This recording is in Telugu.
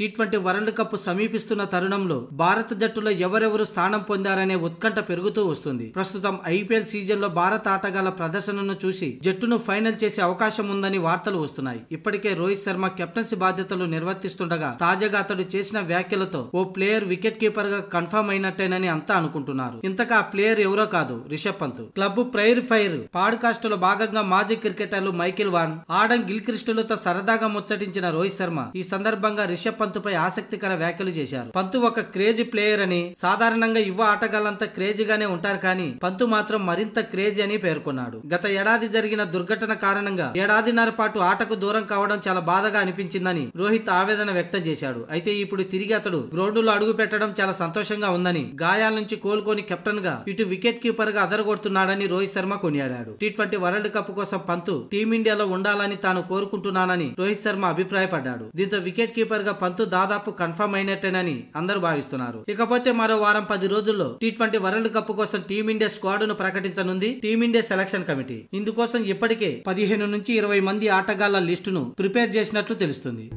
టీ ట్వంటీ వరల్డ్ కప్ సమీపిస్తున్న తరుణంలో భారత జట్టులో ఎవరెవరు స్థానం పొందారనే ఉత్కంఠ పెరుగుతూ వస్తుంది ప్రస్తుతం ఐపీఎల్ సీజన్ లో భారత ఆటగాళ్ల ప్రదర్శనను చూసి జట్టును ఫైనల్ చేసే అవకాశం ఉందని వార్తలు వస్తున్నాయి ఇప్పటికే రోహిత్ శర్మ కెప్టెన్సీ బాధ్యతలు నిర్వర్తిస్తుండగా తాజాగా అతడు చేసిన వ్యాఖ్యలతో ఓ ప్లేయర్ వికెట్ కీపర్ గా కన్ఫర్మ్ అయినట్టేనని అంతా అనుకుంటున్నారు ఇంతకా ఆ ప్లేయర్ ఎవరో కాదు Rishabh Pant club prairie fire podcast లో భాగంగా మాజీ క్రికెటర్లు మైకిల్ వాన్ ఆడం గిల్ క్రిస్టులతో సరదాగా ముచ్చటించిన రోహిత్ శర్మ ఈ సందర్భంగా రిషబ్ పంత్ పంతుపై ఆసక్తికర వ్యాఖ్యలు చేశారు పంతు ఒక క్రేజీ ప్లేయర్ అని సాధారణంగా యువ ఆటగాళ్లంతా క్రేజీగానే ఉంటారు కానీ పంతు మాత్రం మరింత క్రేజీ అని పేర్కొన్నాడు గత ఏడాది జరిగిన దుర్ఘటన కారణంగా ఏడాదిన్నర పాటు ఆటకు దూరం కావడం చాలా బాధగా అనిపించిందని రోహిత్ ఆవేదన వ్యక్తం చేశాడు అయితే ఇప్పుడు తిరిగి అతడు లో అడుగు పెట్టడం చాలా సంతోషంగా ఉందని గాయాల నుంచి కోలుకొని కెప్టెన్ గా ఇటు వికెట్ కీపర్ గా అదరగొడుతున్నాడని రోహిత్ శర్మ కొనియాడాడు టీ ట్వంటీ వరల్డ్ కప్ కోసం పంతు టీమిండియాలో ఉండాలని తాను కోరుకుంటున్నానని రోహిత్ శర్మ అభిప్రాయపడ్డాడు దీంతో వికెట్ కీపర్ గా పంత్ వంతు దాదాపు కన్ఫర్మ్ అయినట్టేనని అందరూ భావిస్తున్నారు ఇకపోతే మరో వారం పది రోజుల్లో టీ ట్వంటీ వరల్డ్ కప్ కోసం టీమిండియా స్క్వాడ్ ను ప్రకటించనుంది టీమిండియా సెలక్షన్ కమిటీ ఇందుకోసం ఇప్పటికే పదిహేను నుంచి ఇరవై మంది ఆటగాళ్ల లిస్టును ప్రిపేర్ చేసినట్లు తెలుస్తుంది